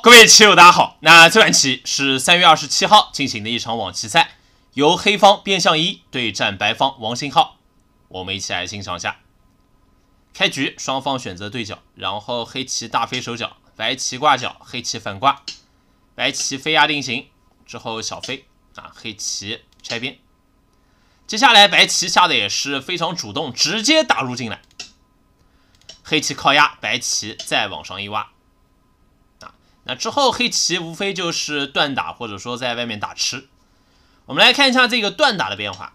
各位棋友，大家好。那这盘棋是三月二十七号进行的一场网棋赛，由黑方边相一对战白方王星浩。我们一起来欣赏一下。开局双方选择对角，然后黑棋大飞守角，白棋挂角，黑棋反挂，白棋飞压定型。之后小飞啊，黑棋拆边。接下来白棋下的也是非常主动，直接打入进来。黑棋靠压，白棋再往上一挖。那之后黑棋无非就是断打或者说在外面打吃，我们来看一下这个断打的变化。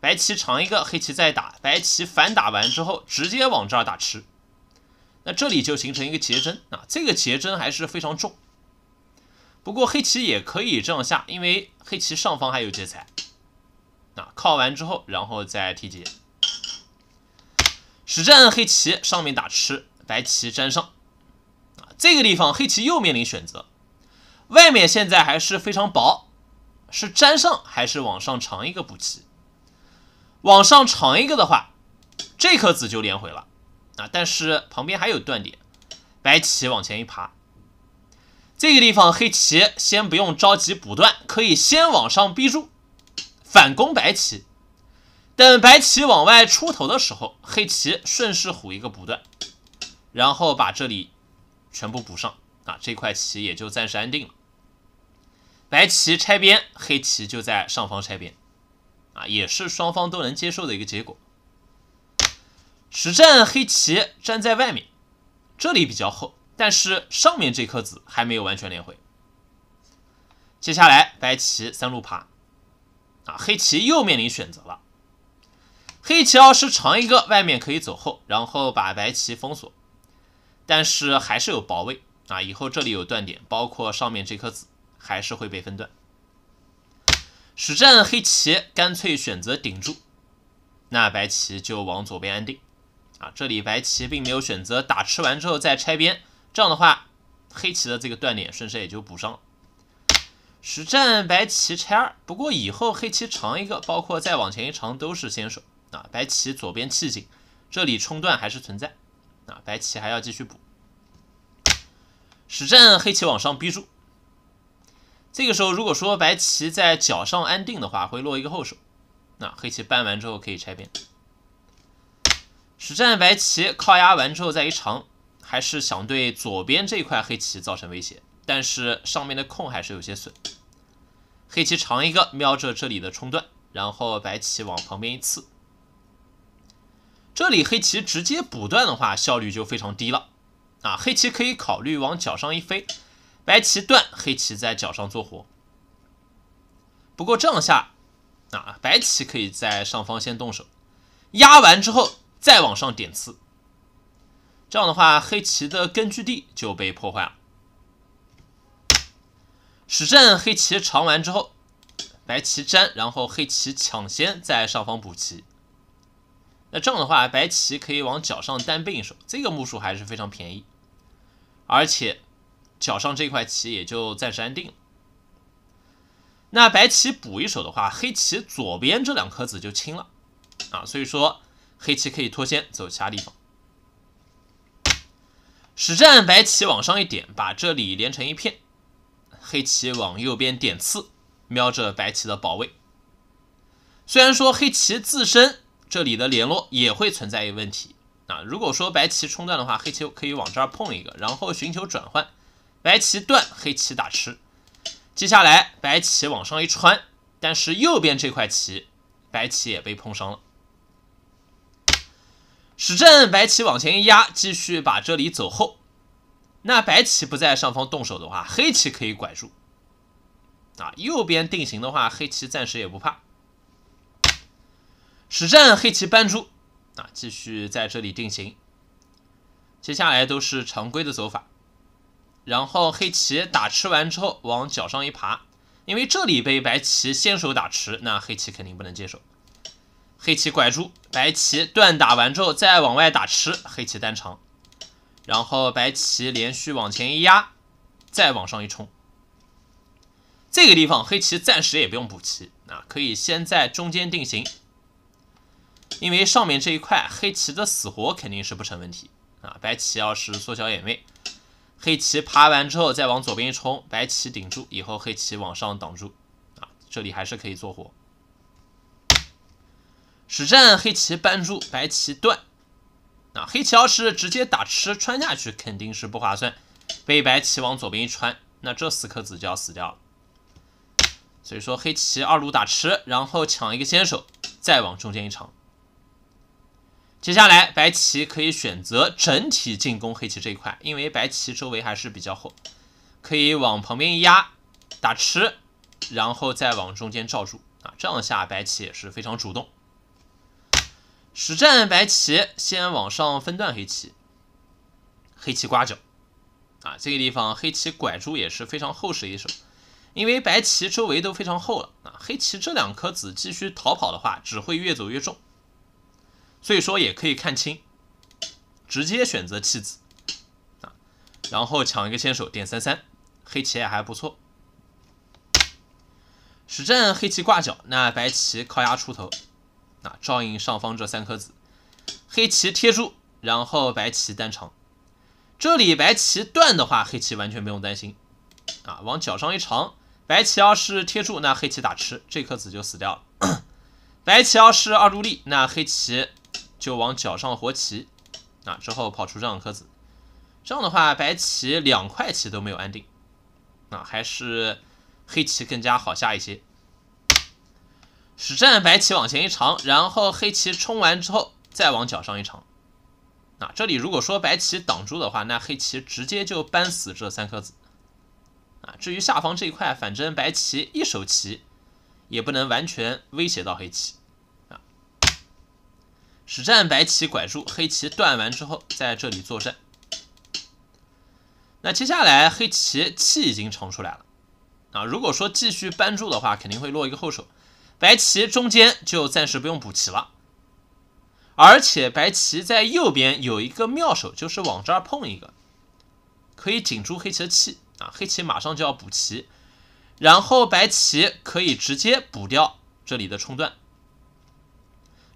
白棋长一个，黑棋再打，白棋反打完之后直接往这儿打吃，那这里就形成一个结针啊，这个结针还是非常重。不过黑棋也可以这样下，因为黑棋上方还有劫材，啊，靠完之后然后再提劫。实战黑棋上面打吃，白棋粘上。这个地方黑棋又面临选择，外面现在还是非常薄，是粘上还是往上长一个补棋？往上长一个的话，这颗子就连毁了啊！但是旁边还有断点，白棋往前一爬，这个地方黑棋先不用着急补断，可以先往上逼住，反攻白棋。等白棋往外出头的时候，黑棋顺势虎一个补断，然后把这里。全部补上啊，这块棋也就暂时安定了。白棋拆边，黑棋就在上方拆边，啊，也是双方都能接受的一个结果。实战黑棋站在外面，这里比较厚，但是上面这颗子还没有完全连回。接下来白棋三路爬，啊，黑棋又面临选择了。黑棋要是长一个，外面可以走后，然后把白棋封锁。但是还是有薄位啊！以后这里有断点，包括上面这颗子还是会被分断。实战黑棋干脆选择顶住，那白棋就往左边安定啊！这里白棋并没有选择打吃完之后再拆边，这样的话黑棋的这个断点顺势也就补上了。实战白棋拆二，不过以后黑棋长一个，包括再往前一长都是先手啊！白棋左边气紧，这里冲断还是存在。啊，白棋还要继续补，实战黑棋往上逼住。这个时候，如果说白棋在角上安定的话，会落一个后手。那黑棋搬完之后可以拆边。实战白棋靠压完之后再一长，还是想对左边这块黑棋造成威胁，但是上面的空还是有些损。黑棋长一个，瞄着这里的冲段，然后白棋往旁边一刺。这里黑棋直接补断的话，效率就非常低了啊！黑棋可以考虑往角上一飞，白棋断，黑棋在角上做活。不过这样下，啊，白棋可以在上方先动手，压完之后再往上点刺。这样的话，黑棋的根据地就被破坏了。实战黑棋长完之后，白棋粘，然后黑棋抢先在上方补棋。那这样的话，白棋可以往角上单兵一手，这个目数还是非常便宜，而且角上这块棋也就暂时安定。那白棋补一手的话，黑棋左边这两颗子就清了啊，所以说黑棋可以脱先走其他地方。实战白棋往上一点，把这里连成一片，黑棋往右边点刺，瞄着白棋的保卫。虽然说黑棋自身。这里的联络也会存在一个问题啊！如果说白棋冲断的话，黑棋可以往这儿碰一个，然后寻求转换。白棋断，黑棋打吃。接下来白棋往上一穿，但是右边这块棋，白棋也被碰伤了。使正白棋往前一压，继续把这里走后，那白棋不在上方动手的话，黑棋可以拐住啊。右边定型的话，黑棋暂时也不怕。实战黑棋搬出，啊，继续在这里定型。接下来都是常规的走法，然后黑棋打吃完之后往角上一爬，因为这里被白棋先手打吃，那黑棋肯定不能接受。黑棋拐住，白棋断打完之后再往外打吃，黑棋单长，然后白棋连续往前一压，再往上一冲。这个地方黑棋暂时也不用补棋，啊，可以先在中间定型。因为上面这一块黑棋的死活肯定是不成问题啊，白棋要是缩小眼位，黑棋爬完之后再往左边一冲，白棋顶住以后，黑棋往上挡住啊，这里还是可以做活。实战黑棋扳住，白棋断。啊，黑棋要是直接打吃穿下去肯定是不划算，被白棋往左边一穿，那这四颗子就要死掉了。所以说黑棋二路打吃，然后抢一个先手，再往中间一长。接下来白棋可以选择整体进攻黑棋这一块，因为白棋周围还是比较厚，可以往旁边一压打吃，然后再往中间罩住啊，这样下白棋也是非常主动。实战白棋先往上分段黑棋，黑棋刮角啊，这个地方黑棋拐住也是非常厚实一手，因为白棋周围都非常厚了啊，黑棋这两颗子继续逃跑的话，只会越走越重。所以说也可以看清，直接选择弃子啊，然后抢一个先手点三三，黑棋也还不错。实战黑棋挂角，那白棋靠压出头啊，照应上方这三颗子。黑棋贴住，然后白棋单长。这里白棋断的话，黑棋完全不用担心啊，往角上一长，白棋要是贴住，那黑棋打吃这颗子就死掉了。白棋要是二路立，那黑棋。就往角上活棋，啊，之后跑出这样颗子，这样的话白棋两块棋都没有安定，啊，还是黑棋更加好下一些。实战白棋往前一长，然后黑棋冲完之后再往角上一长，啊，这里如果说白棋挡住的话，那黑棋直接就扳死这三颗子，啊，至于下方这一块，反正白棋一手棋也不能完全威胁到黑棋。只占白棋拐住，黑棋断完之后在这里作战。那接下来黑棋气已经成出来了啊！如果说继续扳住的话，肯定会落一个后手。白棋中间就暂时不用补棋了，而且白棋在右边有一个妙手，就是往这儿碰一个，可以紧住黑棋的气啊！黑棋马上就要补棋，然后白棋可以直接补掉这里的冲断。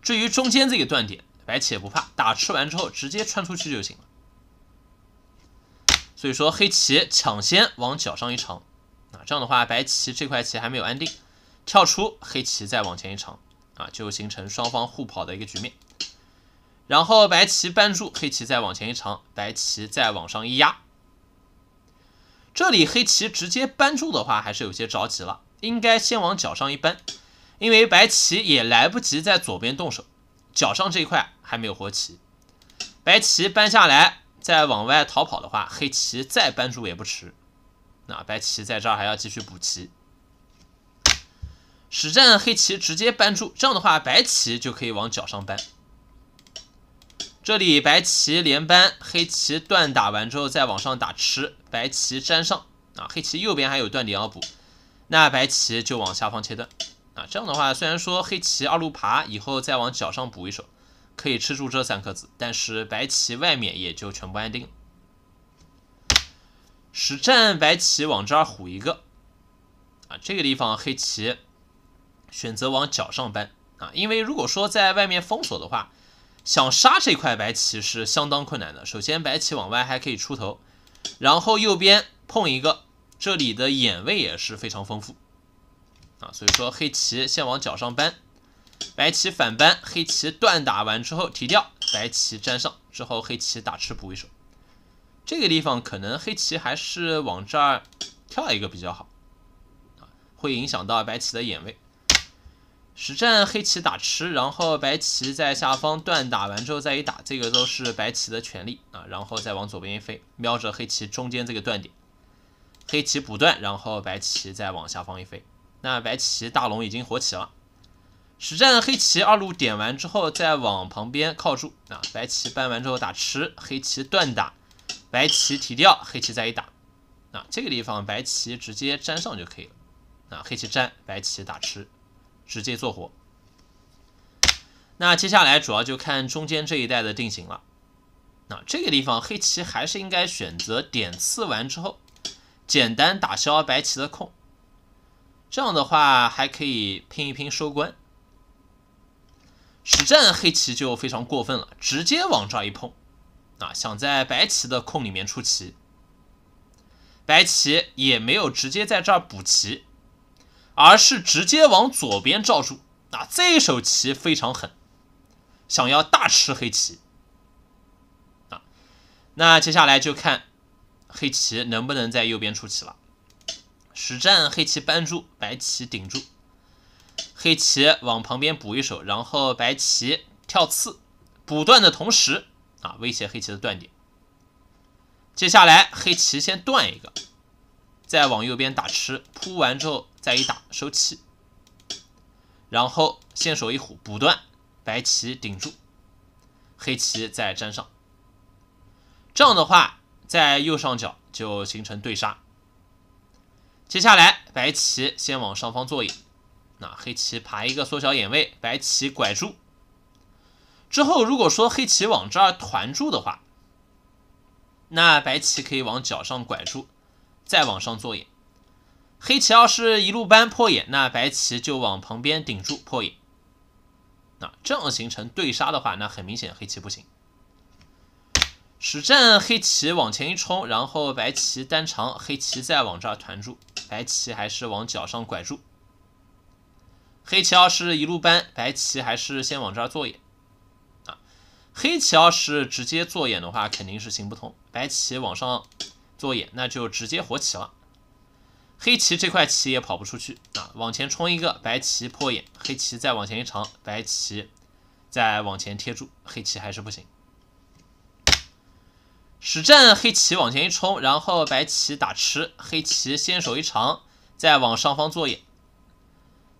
至于中间这个断点，白棋也不怕，打吃完之后直接穿出去就行了。所以说黑棋抢先往角上一长，啊，这样的话白棋这块棋还没有安定，跳出黑棋再往前一长，啊，就形成双方互跑的一个局面。然后白棋扳住，黑棋再往前一长，白棋再往上一压。这里黑棋直接扳住的话还是有些着急了，应该先往角上一扳。因为白棋也来不及在左边动手，脚上这一块还没有活棋，白棋搬下来再往外逃跑的话，黑棋再搬住也不迟。那白棋在这儿还要继续补棋。实战黑棋直接搬住，这样的话白棋就可以往角上搬。这里白棋连搬，黑棋断打完之后再往上打吃，白棋粘上啊，黑棋右边还有断点要补，那白棋就往下方切断。啊，这样的话，虽然说黑棋二路爬以后再往角上补一手，可以吃住这三颗子，但是白棋外面也就全部安定了。实战白棋往这儿虎一个，啊，这个地方黑棋选择往角上搬啊，因为如果说在外面封锁的话，想杀这块白棋是相当困难的。首先白棋往外还可以出头，然后右边碰一个，这里的眼位也是非常丰富。啊，所以说黑棋先往角上扳，白棋反扳，黑棋断打完之后提掉，白棋粘上之后黑棋打吃补一手。这个地方可能黑棋还是往这儿跳一个比较好，啊，会影响到白棋的眼位。实战黑棋打吃，然后白棋在下方断打完之后再一打，这个都是白棋的权利啊，然后再往左边一飞，瞄着黑棋中间这个断点，黑棋补断，然后白棋再往下方一飞。那白棋大龙已经活起了。实战黑棋二路点完之后，再往旁边靠住啊。白棋搬完之后打吃，黑棋断打，白棋提掉，黑棋再一打，啊，这个地方白棋直接粘上就可以了啊。黑棋粘，白棋打吃，直接做活。那接下来主要就看中间这一带的定型了。那这个地方黑棋还是应该选择点刺完之后，简单打消白棋的控。这样的话还可以拼一拼收官。实战黑棋就非常过分了，直接往这儿一碰，啊，想在白棋的空里面出棋。白棋也没有直接在这儿补棋，而是直接往左边罩住。啊，这一手棋非常狠，想要大吃黑棋。啊，那接下来就看黑棋能不能在右边出棋了。实战，黑棋扳住，白棋顶住，黑棋往旁边补一手，然后白棋跳刺，补断的同时啊，威胁黑棋的断点。接下来，黑棋先断一个，再往右边打吃，扑完之后再一打收气，然后先手一虎补断，白棋顶住，黑棋再粘上。这样的话，在右上角就形成对杀。接下来，白棋先往上方做眼，那黑棋爬一个缩小眼位，白棋拐住。之后，如果说黑棋往这儿团住的话，那白棋可以往脚上拐住，再往上做眼。黑棋要是一路扳破眼，那白棋就往旁边顶住破眼。那这样形成对杀的话，那很明显黑棋不行。实战黑棋往前一冲，然后白棋单长，黑棋再往这儿团住。白棋还是往角上拐住，黑棋要是一路搬，白棋还是先往这儿做眼啊。黑棋要是直接做眼的话，肯定是行不通。白棋往上做眼，那就直接活棋了。黑棋这块棋也跑不出去啊，往前冲一个，白棋破眼，黑棋再往前一长，白棋再往前贴住，黑棋还是不行。实战黑棋往前一冲，然后白棋打吃，黑棋先手一长，再往上方做眼，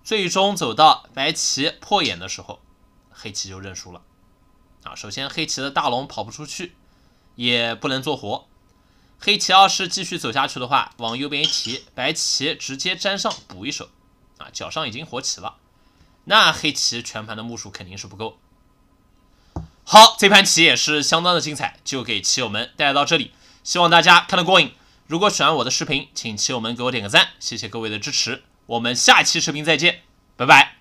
最终走到白棋破眼的时候，黑棋就认输了。啊，首先黑棋的大龙跑不出去，也不能做活。黑棋要是继续走下去的话，往右边一提，白棋直接粘上补一手，啊，脚上已经活棋了，那黑棋全盘的目数肯定是不够。好，这盘棋也是相当的精彩，就给棋友们带来到这里，希望大家看得过瘾。如果喜欢我的视频，请棋友们给我点个赞，谢谢各位的支持。我们下期视频再见，拜拜。